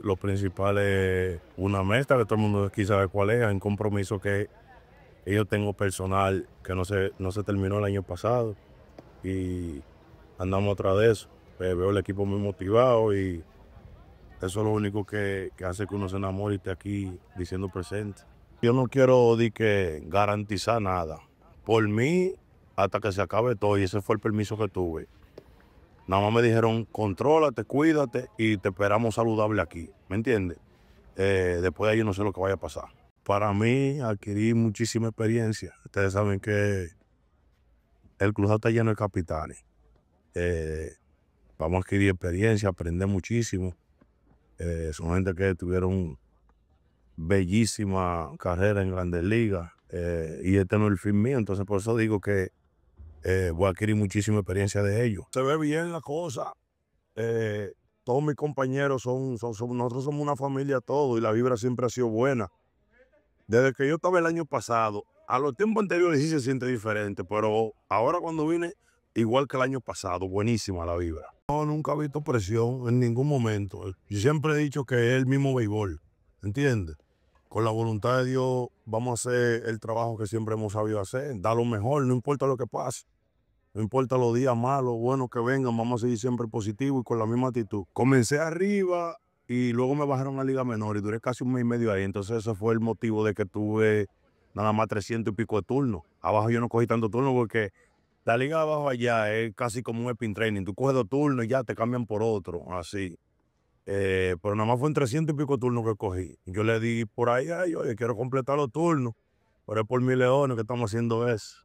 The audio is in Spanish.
Lo principal es una meta que todo el mundo quiere sabe cuál es, un compromiso que yo tengo personal que no se, no se terminó el año pasado y andamos atrás de eso. Eh, veo el equipo muy motivado y eso es lo único que, hace que uno se enamore y esté aquí diciendo presente. Yo no quiero di que garantizar nada. Por mí, hasta que se acabe todo, y ese fue el permiso que tuve. Nada más me dijeron, contrólate, cuídate y te esperamos saludable aquí. ¿Me entiendes? Eh, después de ahí no sé lo que vaya a pasar. Para mí adquirí muchísima experiencia. Ustedes saben que el cruzado está lleno de capitanes. Eh, vamos a adquirir experiencia, aprender muchísimo. Eh, son gente que tuvieron bellísima carrera en grandes ligas y este no es el fin mío. Entonces por eso digo que eh, voy a adquirir muchísima experiencia de ellos. Se ve bien la cosa. Eh, todos mis compañeros son, nosotros somos una familia todos y la vibra siempre ha sido buena. Desde que yo estaba el año pasado, a los tiempos anteriores sí se siente diferente, pero ahora cuando vine, igual que el año pasado, buenísima la vibra. No, nunca he visto presión en ningún momento. Yo siempre he dicho que es el mismo béisbol, ¿entiendes? con la voluntad de Dios vamos a hacer el trabajo que siempre hemos sabido hacer, dar lo mejor, no importa lo que pase. No importa los días malos, buenos que vengan, vamos a seguir siempre positivo y con la misma actitud. Comencé arriba y luego me bajaron a Liga Menor y duré casi un mes y medio ahí. Entonces ese fue el motivo de que tuve nada más 300 y pico de turnos. Abajo yo no cogí tanto turno porque la liga de abajo allá es casi como un spin training. Tú coges dos turnos y ya te cambian por otro, así. Eh, pero nada más fue en 300 y pico turnos que cogí. Yo le di por ahí, ay, oye, quiero completar los turnos, pero es por mil leones que estamos haciendo eso.